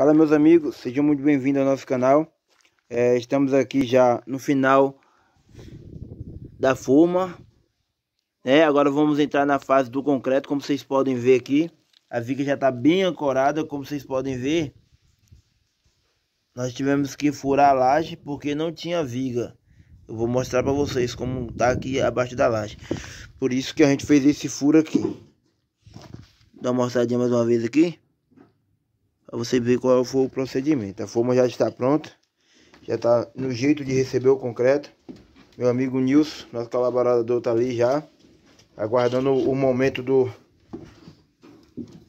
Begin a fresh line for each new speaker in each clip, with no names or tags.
Fala meus amigos, sejam muito bem-vindos ao nosso canal. É, estamos aqui já no final da forma. Né? Agora vamos entrar na fase do concreto, como vocês podem ver aqui. A viga já está bem ancorada, como vocês podem ver. Nós tivemos que furar a laje porque não tinha viga. Eu vou mostrar para vocês como está aqui abaixo da laje. Por isso que a gente fez esse furo aqui. Dá uma mostradinha mais uma vez aqui para você ver qual foi o procedimento. A forma já está pronta, já está no jeito de receber o concreto. Meu amigo Nilson, nosso colaborador, está ali já, aguardando o momento do,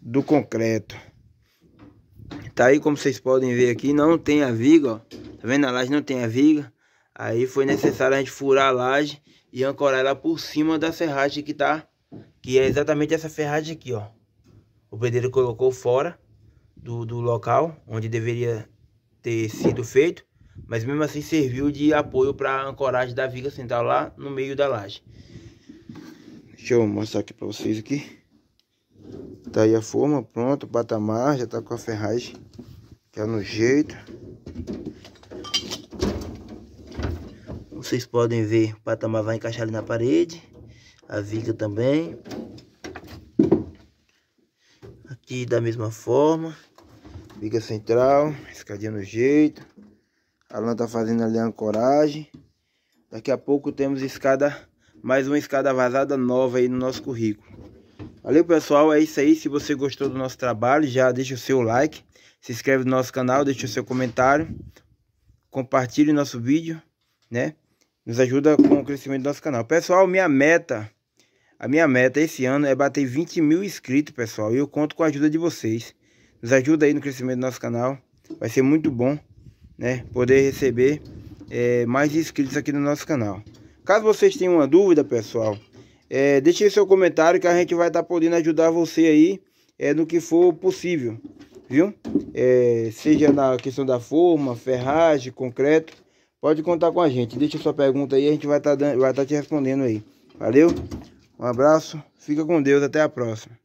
do concreto. Tá aí como vocês podem ver aqui, não tem a viga, ó. Tá vendo? A laje não tem a viga. Aí foi necessário a gente furar a laje e ancorar ela por cima da ferragem que tá... Que é exatamente essa ferragem aqui, ó. O pedreiro colocou fora do, do local onde deveria ter sido feito, mas mesmo assim serviu de apoio para a ancoragem da viga central lá no meio da laje. Deixa eu mostrar aqui para vocês aqui. Tá aí a forma, pronto, o patamar, já tá com a ferragem que é no jeito. Vocês podem ver, o patamar vai encaixar ali na parede, a viga também. Aqui da mesma forma. Viga central, escadinha no jeito. A lã tá fazendo ali a ancoragem. Daqui a pouco temos escada, mais uma escada vazada nova aí no nosso currículo. Valeu pessoal, é isso aí. Se você gostou do nosso trabalho, já deixa o seu like. Se inscreve no nosso canal, deixa o seu comentário. Compartilhe nosso vídeo, né? Nos ajuda com o crescimento do nosso canal. Pessoal, minha meta... A minha meta esse ano é bater 20 mil inscritos, pessoal. E eu conto com a ajuda de vocês nos ajuda aí no crescimento do nosso canal. Vai ser muito bom, né? Poder receber é, mais inscritos aqui no nosso canal. Caso vocês tenham uma dúvida, pessoal, é, deixe seu comentário que a gente vai estar tá podendo ajudar você aí é, no que for possível, viu? É, seja na questão da forma, ferragem, concreto, pode contar com a gente. Deixe sua pergunta aí, a gente vai estar tá vai tá te respondendo aí. Valeu, um abraço, fica com Deus, até a próxima.